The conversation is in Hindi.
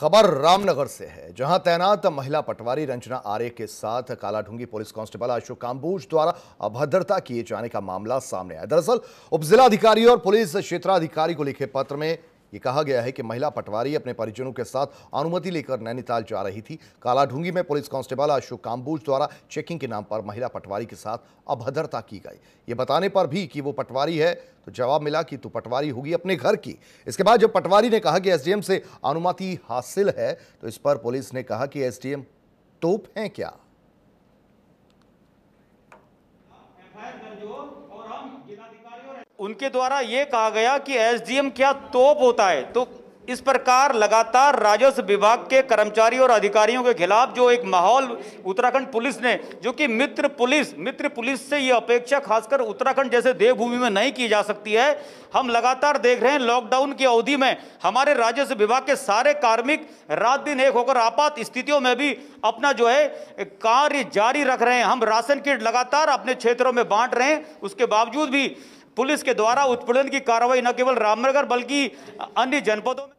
खबर रामनगर से है जहां तैनात महिला पटवारी रंजना आर्य के साथ कालाढूंगी पुलिस कांस्टेबल अशोक काम्बूज द्वारा अभद्रता किए जाने का मामला सामने आया दरअसल उप जिलाधिकारी और पुलिस क्षेत्राधिकारी को लिखे पत्र में ये कहा गया है कि महिला पटवारी अपने परिजनों के साथ अनुमति लेकर नैनीताल जा रही थी कालाढूंगी में पुलिस कांस्टेबल अशोक काम्बूज द्वारा चेकिंग के नाम पर महिला पटवारी के साथ अभद्रता की गई ये बताने पर भी कि वो पटवारी है तो जवाब मिला कि तू पटवारी होगी अपने घर की इसके बाद जब पटवारी ने कहा कि एस से अनुमति हासिल है तो इस पर पुलिस ने कहा कि एसडीएम तोप हैं क्या और हम जिलाधिकारी उनके द्वारा ये कहा गया कि एसडीएम क्या तोप होता है तो इस प्रकार लगातार राजस्व विभाग के कर्मचारी और अधिकारियों के खिलाफ जो एक माहौल उत्तराखंड पुलिस ने जो कि मित्र पुलिस मित्र पुलिस से ये अपेक्षा खासकर उत्तराखंड जैसे देवभूमि में नहीं की जा सकती है हम लगातार देख रहे हैं लॉकडाउन की अवधि में हमारे राजस्व विभाग के सारे कार्मिक रात दिन एक होकर आपात स्थितियों में भी अपना जो है कार्य जारी रख रहे हैं हम राशन किट लगातार अपने क्षेत्रों में बांट रहे हैं उसके बावजूद भी पुलिस के द्वारा उत्पीड़न की कार्रवाई न केवल रामनगर बल्कि अन्य जनपदों में